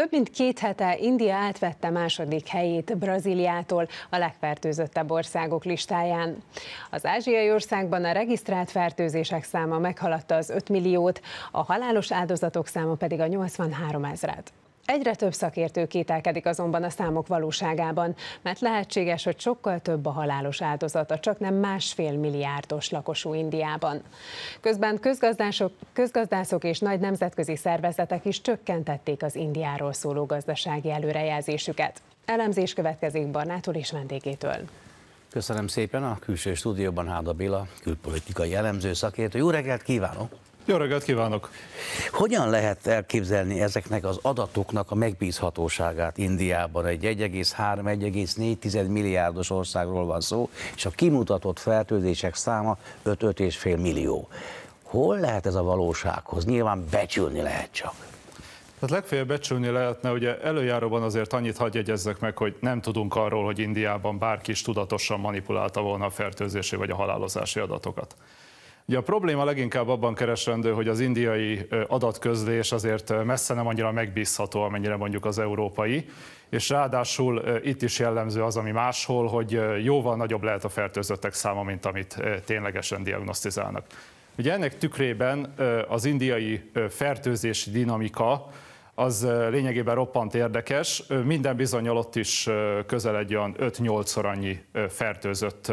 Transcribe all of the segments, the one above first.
Több mint két hete India átvette második helyét Brazíliától a legfertőzöttebb országok listáján. Az ázsiai országban a regisztrált fertőzések száma meghaladta az 5 milliót, a halálos áldozatok száma pedig a 83 ezret. Egyre több szakértő kételkedik azonban a számok valóságában, mert lehetséges, hogy sokkal több a halálos áldozata, csak nem másfél milliárdos lakosú Indiában. Közben közgazdások, közgazdászok és nagy nemzetközi szervezetek is csökkentették az Indiáról szóló gazdasági előrejelzésüket. Elemzés következik Barnától és vendégétől. Köszönöm szépen a külső stúdióban Háda Béla, külpolitikai elemző szakértő. Jó reggelt kívánok! Jó reggelt kívánok! Hogyan lehet elképzelni ezeknek az adatoknak a megbízhatóságát Indiában? Egy 1,3-1,4 milliárdos országról van szó, és a kimutatott fertőzések száma 5-5,5 millió. Hol lehet ez a valósághoz? Nyilván becsülni lehet csak. Tehát legfeljebb becsülni lehetne, ugye előjáróban azért annyit hagyj jegyezzek meg, hogy nem tudunk arról, hogy Indiában bárki is tudatosan manipulálta volna a fertőzési vagy a halálozási adatokat. Ugye a probléma leginkább abban keresendő, hogy az indiai adatközlés azért messze nem annyira megbízható, amennyire mondjuk az európai, és ráadásul itt is jellemző az, ami máshol, hogy jóval nagyobb lehet a fertőzöttek száma, mint amit ténylegesen diagnosztizálnak. Ugye ennek tükrében az indiai fertőzési dinamika az lényegében roppant érdekes. Minden bizonyal ott is közel egy olyan 5-8-szor annyi fertőzött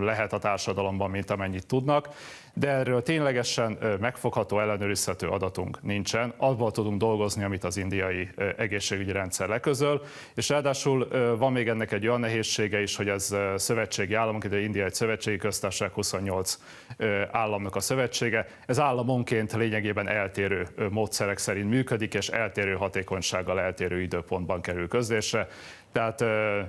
lehet a társadalomban, mint amennyit tudnak, de erről ténylegesen megfogható, ellenőrizhető adatunk nincsen. Abból tudunk dolgozni, amit az indiai egészségügyi rendszer leközöl, és ráadásul van még ennek egy olyan nehézsége is, hogy ez szövetségi államok, de India egy szövetségi köztársaság 28 államnak a szövetsége. Ez államonként lényegében eltérő módszerek szerint működik, és eltérő eltérő hatékonysággal, eltérő időpontban kerül közlésre. Tehát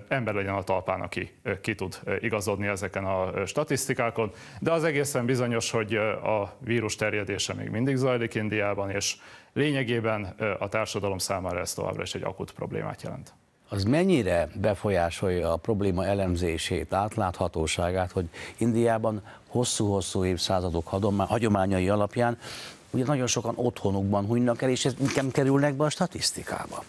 ember legyen a talpán, aki ki tud igazodni ezeken a statisztikákon, de az egészen bizonyos, hogy a vírus terjedése még mindig zajlik Indiában, és lényegében a társadalom számára ez továbbra is egy akut problémát jelent. Az mennyire befolyásolja a probléma elemzését, átláthatóságát, hogy Indiában hosszú-hosszú évszázadok hagyományai alapján ugye nagyon sokan otthonukban hunynak el, és ez nem kerülnek be a statisztikába.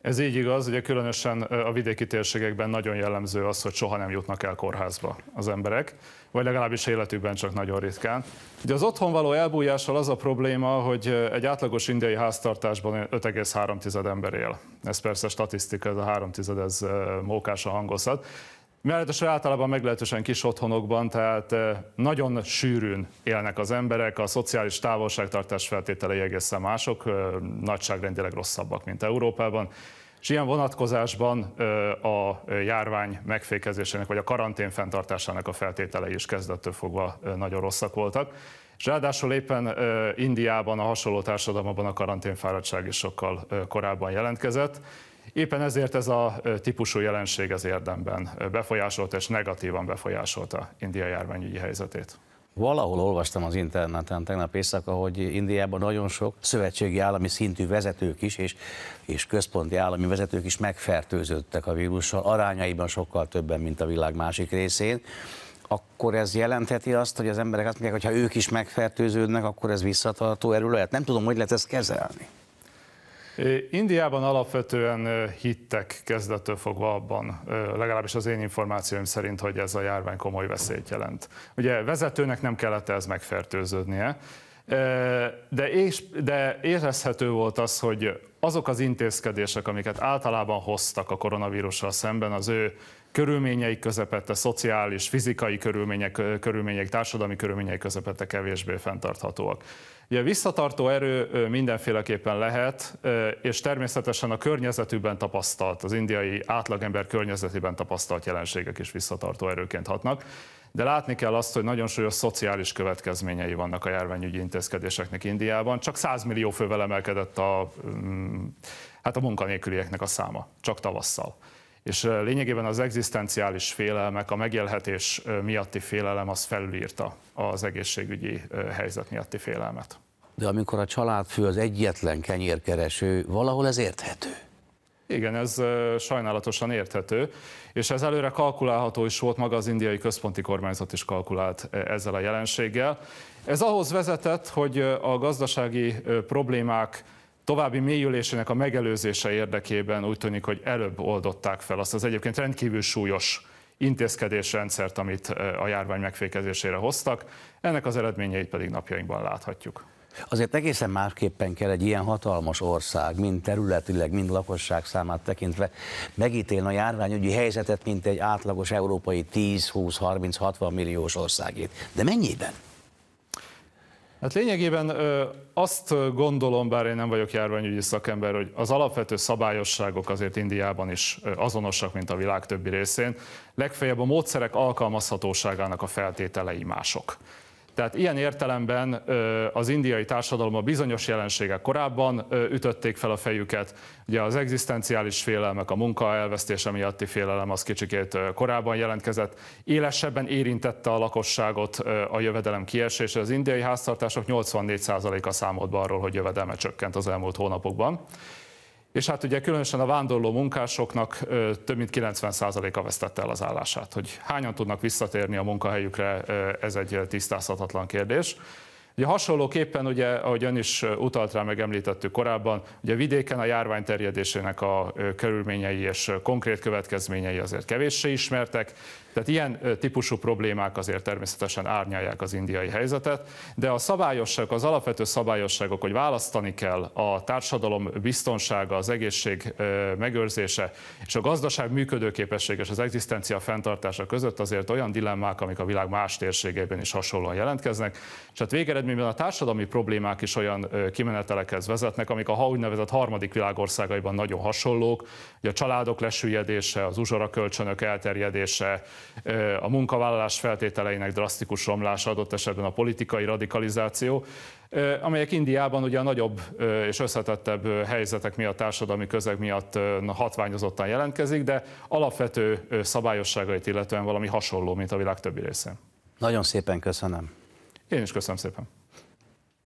Ez így igaz, ugye különösen a vidéki térségekben nagyon jellemző az, hogy soha nem jutnak el kórházba az emberek, vagy legalábbis életükben csak nagyon ritkán. Ugye az otthon való elbújással az a probléma, hogy egy átlagos indiai háztartásban 5,3 ember él. Ez persze statisztika, ez a 3 ez mókás a hangozat. Ráadásul általában meglehetősen kis otthonokban, tehát eh, nagyon sűrűn élnek az emberek, a szociális távolságtartás feltételei egészen mások, eh, nagyságrendileg rosszabbak, mint Európában. És ilyen vonatkozásban eh, a járvány megfékezésének, vagy a karantén fenntartásának a feltételei is kezdettől fogva nagyon rosszak voltak. És ráadásul éppen Indiában, a hasonló társadalomban a karanténfáradtság is sokkal korábban jelentkezett, Éppen ezért ez a típusú jelenség az érdemben befolyásolta és negatívan befolyásolta India járványügyi helyzetét. Valahol olvastam az interneten tegnap éjszaka, hogy Indiában nagyon sok szövetségi állami szintű vezetők is, és, és központi állami vezetők is megfertőződtek a vírussal, arányaiban sokkal többen, mint a világ másik részén akkor ez jelentheti azt, hogy az emberek azt mondják, hogy ha ők is megfertőződnek, akkor ez visszatartó erő lehet. Nem tudom, hogy lehet ezt kezelni. Indiában alapvetően hittek kezdettől fogva abban, legalábbis az én információim szerint, hogy ez a járvány komoly veszélyt jelent. Ugye vezetőnek nem kellett ez megfertőződnie, de, és, de érezhető volt az, hogy azok az intézkedések, amiket általában hoztak a koronavírussal szemben, az ő körülményei közepette, szociális, fizikai körülmények, körülmények, társadalmi körülményei közepette kevésbé fenntarthatóak. Ugye visszatartó erő mindenféleképpen lehet, és természetesen a környezetükben tapasztalt, az indiai átlagember környezetében tapasztalt jelenségek is visszatartó erőként hatnak de látni kell azt, hogy nagyon súlyos szociális következményei vannak a járványügyi intézkedéseknek Indiában. Csak 100 millió fővel emelkedett a, mm, hát a munkanélkülieknek a száma, csak tavasszal és lényegében az egzisztenciális félelmek, a megélhetés miatti félelem az felülírta az egészségügyi helyzet miatti félelmet. De amikor a családfő az egyetlen kenyérkereső, valahol ez érthető. Igen, ez sajnálatosan érthető, és ez előre kalkulálható is volt, maga az indiai központi kormányzat is kalkulált e, ezzel a jelenséggel. Ez ahhoz vezetett, hogy a gazdasági problémák további mélyülésének a megelőzése érdekében úgy tűnik, hogy előbb oldották fel azt az egyébként rendkívül súlyos intézkedésrendszert, amit a járvány megfékezésére hoztak. Ennek az eredményeit pedig napjainkban láthatjuk. Azért egészen másképpen kell egy ilyen hatalmas ország, mind területileg, mind lakosság számát tekintve megítélni a járványügyi helyzetet, mint egy átlagos európai 10, 20, 30, 60 milliós országét. De mennyiben? Hát lényegében azt gondolom, bár én nem vagyok járványügyi szakember, hogy az alapvető szabályosságok azért Indiában is azonosak, mint a világ többi részén. Legfeljebb a módszerek alkalmazhatóságának a feltételei mások. Tehát ilyen értelemben az indiai a bizonyos jelenségek korábban ütötték fel a fejüket. Ugye az egzisztenciális félelmek, a munka elvesztése miatti félelem az kicsikét korábban jelentkezett. Élesebben érintette a lakosságot a jövedelem kiesése. Az indiai háztartások 84%-a számolt be arról, hogy jövedelme csökkent az elmúlt hónapokban. És hát ugye különösen a vándorló munkásoknak több mint 90%-a vesztette el az állását. Hogy hányan tudnak visszatérni a munkahelyükre, ez egy tisztázhatatlan kérdés. Ugye hasonlóképpen, ugye, ahogy ön is utalt rá, meg említettük korábban, ugye vidéken a járvány terjedésének a körülményei és konkrét következményei azért kevéssé ismertek, tehát ilyen típusú problémák azért természetesen árnyalják az indiai helyzetet, de a szabályosságok, az alapvető szabályosságok, hogy választani kell a társadalom biztonsága, az egészség megőrzése és a gazdaság működőképessége és az egzisztencia fenntartása között azért olyan dilemmák, amik a világ más térségeiben is hasonlóan jelentkeznek, és hát végeredmény eredményben a társadalmi problémák is olyan kimenetelekhez vezetnek, amik a ha úgynevezett harmadik világországaiban nagyon hasonlók. hogy a családok lesüllyedése, az uzsora kölcsönök elterjedése, a munkavállalás feltételeinek drasztikus romlása, adott esetben a politikai radikalizáció amelyek Indiában ugye a nagyobb és összetettebb helyzetek miatt, társadalmi közeg miatt hatványozottan jelentkezik, de alapvető szabályosságait illetően valami hasonló, mint a világ többi részén. Nagyon szépen köszönöm. Én is köszönöm szépen.